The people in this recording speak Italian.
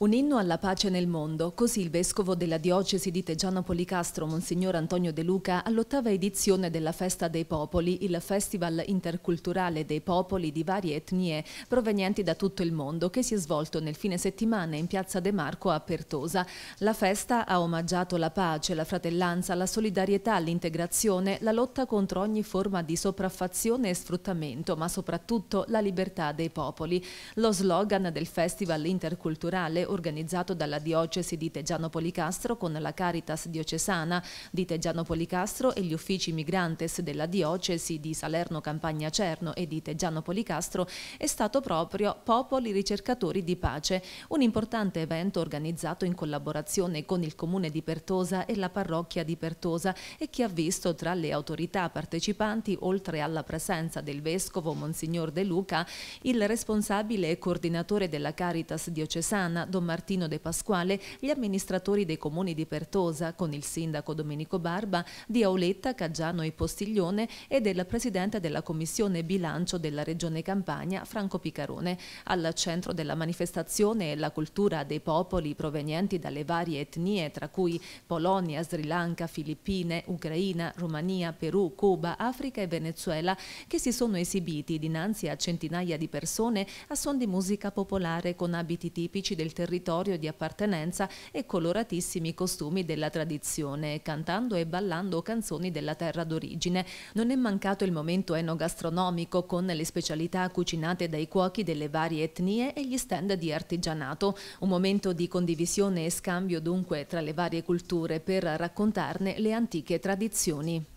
Un inno alla pace nel mondo, così il vescovo della diocesi di Teggiano Policastro, Monsignor Antonio De Luca, all'ottava edizione della Festa dei Popoli, il festival interculturale dei popoli di varie etnie provenienti da tutto il mondo, che si è svolto nel fine settimana in piazza De Marco a Pertosa. La festa ha omaggiato la pace, la fratellanza, la solidarietà, l'integrazione, la lotta contro ogni forma di sopraffazione e sfruttamento, ma soprattutto la libertà dei popoli. Lo slogan del festival interculturale organizzato dalla diocesi di Teggiano Policastro con la Caritas diocesana di Teggiano Policastro e gli uffici migrantes della diocesi di Salerno Campagna Cerno e di Teggiano Policastro è stato proprio Popoli Ricercatori di Pace, un importante evento organizzato in collaborazione con il comune di Pertosa e la parrocchia di Pertosa e che ha visto tra le autorità partecipanti, oltre alla presenza del vescovo Monsignor De Luca, il responsabile e coordinatore della Caritas diocesana, Don Martino De Pasquale gli amministratori dei comuni di Pertosa con il sindaco Domenico Barba, di Auletta, Caggiano e Postiglione e del presidente della commissione bilancio della regione Campania Franco Picarone. Al centro della manifestazione è la cultura dei popoli provenienti dalle varie etnie tra cui Polonia, Sri Lanka, Filippine, Ucraina, Romania, Perù, Cuba, Africa e Venezuela che si sono esibiti dinanzi a centinaia di persone a suon di musica popolare con abiti tipici del territorio territorio di appartenenza e coloratissimi costumi della tradizione, cantando e ballando canzoni della terra d'origine. Non è mancato il momento enogastronomico con le specialità cucinate dai cuochi delle varie etnie e gli stand di artigianato, un momento di condivisione e scambio dunque tra le varie culture per raccontarne le antiche tradizioni.